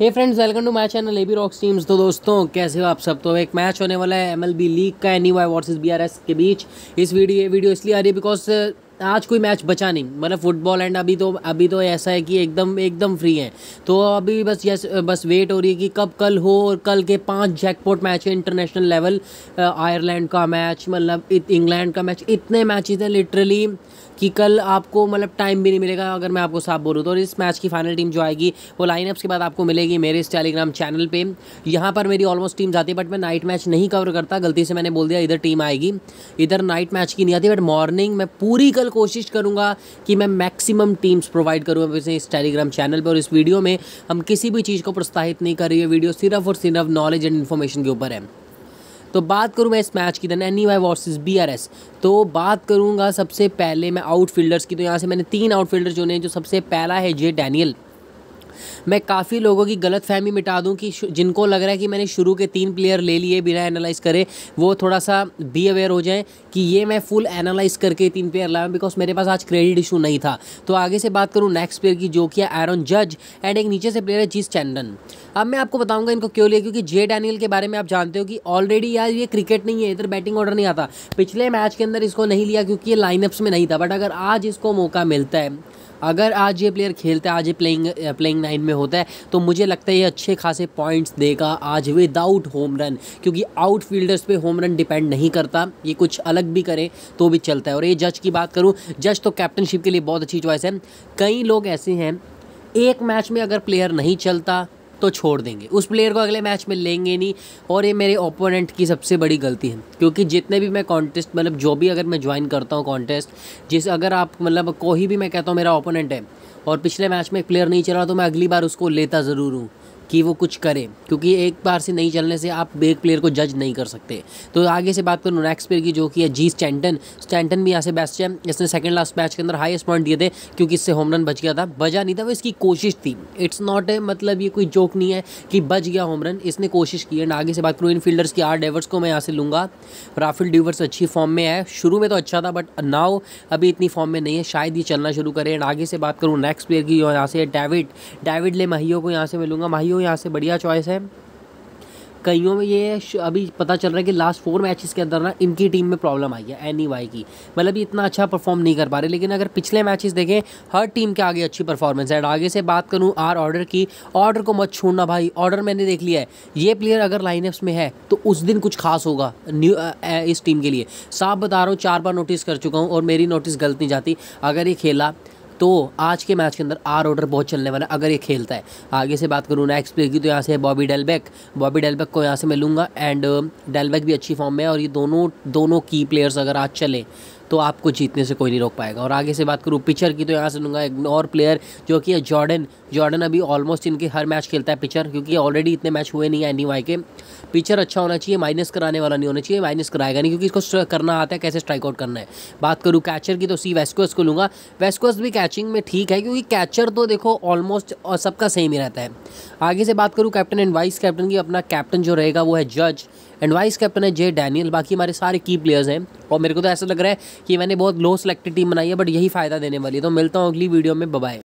hey friends welcome to my channel AB rocks teams तो दोस्तों कैसे हो आप सब तो एक मैच होने वाला है एमएलबी लीग का एनी वाई वर्सेज बीआरएस के बीच इस वीडियो ये वीडियो इसलिए आ रही है बिकॉज आज कोई मैच बचा नहीं मतलब फुटबॉल एंड अभी तो अभी तो ऐसा है कि एकदम एकदम फ्री है तो अभी बस यस बस वेट हो रही है कि कब कल हो और कल के पांच जैकपॉट मैच है इंटरनेशनल लेवल आयरलैंड का मैच मतलब इंग्लैंड का मैच इतने मैच हैं लिटरली कि कल आपको मतलब टाइम भी नहीं मिलेगा अगर मैं आपको साफ बोलूँ तो और इस मैच की फाइनल टीम जो आएगी वो लाइनअप्स के बाद आपको मिलेगी मेरे इस टेलीग्राम चैनल पे यहाँ पर मेरी ऑलमोस्ट टीम जाती है बट मैं नाइट मैच नहीं कवर करता गलती से मैंने बोल दिया इधर टीम आएगी इधर नाइट मैच की नहीं आती बट मॉर्निंग मैं पूरी कल कल कोशिश करूँगा कि मैं मैक्सिमम टीम्स प्रोवाइड करूँ अपने इस टेलीग्राम चैनल पर और इस वीडियो में हम किसी भी चीज़ को प्रोत्साहित नहीं कर रही है वीडियो सिर्फ और सिर्फ नॉलेज एंड इन्फॉर्मेशन के ऊपर है तो बात करूँ मैं इस मैच की देन N Y versus B R S तो बात करूँगा सबसे पहले मैं आउटफील्डर्स की तो यहाँ से मैंने तीन आउटफील्डर जो हैं जो सबसे पहला है जे डैनियल मैं काफ़ी लोगों की गलत फहमी मिटा दूँ कि जिनको लग रहा है कि मैंने शुरू के तीन प्लेयर ले लिए बिना एनालाइज करे वो थोड़ा सा बी अवेयर हो जाएँ कि ये मैं फुल एनालाइज करके तीन प्लेयर लाया बिकॉज मेरे पास आज क्रेडिट इशू नहीं था तो आगे से बात करूँ नेक्स्ट प्लेयर की जो कि एरन जज एंड एक नीचे से प्लेयर है जीस चैंडन अब मैं आपको बताऊंगा इनको क्यों लिया क्योंकि जे डैनियल के बारे में आप जानते हो कि ऑलरेडी यार ये क्रिकेट नहीं है इधर बैटिंग ऑर्डर नहीं आता पिछले मैच के अंदर इसको नहीं लिया क्योंकि ये लाइनअप्स में नहीं था बट अगर आज इसको मौका मिलता है अगर आज ये प्लेयर खेलता है आज ये प्लेइंग प्लेइंग नाइन में होता है तो मुझे लगता है ये अच्छे खासे पॉइंट्स देगा आज विदाउट होम रन क्योंकि आउटफील्डर्स पे होम रन डिपेंड नहीं करता ये कुछ अलग भी करें तो भी चलता है और ये जज की बात करूँ जज तो कैप्टनशिप के लिए बहुत अच्छी चॉइस है कई लोग ऐसे हैं एक मैच में अगर प्लेयर नहीं चलता तो छोड़ देंगे उस प्लेयर को अगले मैच में लेंगे नहीं और ये मेरे ओपोनेंट की सबसे बड़ी गलती है क्योंकि जितने भी मैं कॉन्टेस्ट मतलब जो भी अगर मैं ज्वाइन करता हूँ कॉन्टेस्ट जिस अगर आप मतलब कोई भी मैं कहता हूँ मेरा ओपोनेंट है और पिछले मैच में प्लेयर नहीं चला तो मैं अगली बार उसको लेता ज़रूर हूँ कि वो कुछ करे क्योंकि एक बार से नहीं चलने से आप एक प्लेयर को जज नहीं कर सकते तो आगे से बात करूँ नेक्स्ट प्लेयर की जो कि है जी स्टैंटन स्टैंटन भी यहाँ से बेस्ट है इसने सेकंड लास्ट मैच के अंदर हाईएस्ट पॉइंट दिए थे क्योंकि इससे होम रन बच गया था बजा नहीं था वो इसकी कोशिश थी इट्स नॉट ए मतलब ये कोई जोक नहीं है कि बच गया होम रन इसने कोशिश की एंड आगे से बात करूँ इन फील्डर्स की आर डाइवर्स को मैं यहाँ से लूँगा राफेल ड्यूवर्स अच्छी फॉर्म में है शुरू में तो अच्छा था बट नाव अभी इतनी फॉर्म में नहीं है शायद ये चलना शुरू करें एंड आगे से बात करूँ नेक्स्ट प्लेयर की यहाँ से डेविड डेविड ले माहियो को यहाँ से मिलूंगा माहियो हो यहाँ से बढ़िया चॉइस है कईयों में ये अभी पता चल रहा है कि लास्ट फोर मैचेस के अंदर ना इनकी टीम में प्रॉब्लम आई है एनी वाई e की मतलब ये इतना अच्छा परफॉर्म नहीं कर पा रहे लेकिन अगर पिछले मैचेस देखें हर टीम के आगे अच्छी परफॉर्मेंस है आगे से बात करूं आर ऑर्डर की ऑर्डर को मत छोड़ना भाई ऑर्डर मैंने देख लिया है ये प्लेयर अगर लाइनअप्स में है तो उस दिन कुछ खास होगा न्यू इस टीम के लिए साफ बता रहा हूँ चार बार नोटिस कर चुका हूँ और मेरी नोटिस गलत नहीं जाती अगर ये खेला तो आज के मैच के अंदर आर ऑर्डर बहुत चलने वाला है अगर ये खेलता है आगे से बात करूँ नेक्स्ट प्लेयर की तो यहाँ से है बॉबी डेलबैक बॉबी डेलबैक को यहाँ से मैं लूँगा एंड डेलबैक भी अच्छी फॉर्म में है और ये दोनों दोनों की प्लेयर्स अगर आज चले तो आपको जीतने से कोई नहीं रोक पाएगा और आगे से बात करूँ पिचर की तो यहाँ से लूँगा एक और प्लेयर जो कि है जॉर्डन जॉर्डन अभी ऑलमोस्ट इनके हर मैच खेलता है पिचर क्योंकि ऑलरेडी इतने मैच हुए नहीं है एन के पिचर अच्छा होना चाहिए माइनस कराने वाला नहीं होना चाहिए माइनस कराएगा नहीं क्योंकि इसको करना आता है कैसे स्ट्राइकआउट करना है बात करूँ कैचर की तो सी वेस्कोस को लूँगा वेस्कोस भी कैचिंग में ठीक है क्योंकि कैचर तो देखो ऑलमोस्ट सबका सेम ही रहता है आगे से बात करूँ कैप्टन एंड वाइस कैप्टन की अपना कैप्टन जो रहेगा वो है जज एंड वाइस कैप्टन है जे डैनियल बाकी हमारे सारे की प्लेयर्स हैं और मेरे को तो ऐसा लग रहा है कि मैंने बहुत लो सेलेक्टेड टीम बनाई है बट यही फ़ायदा देने वाली है तो मिलता हूँ अगली वीडियो में बबाई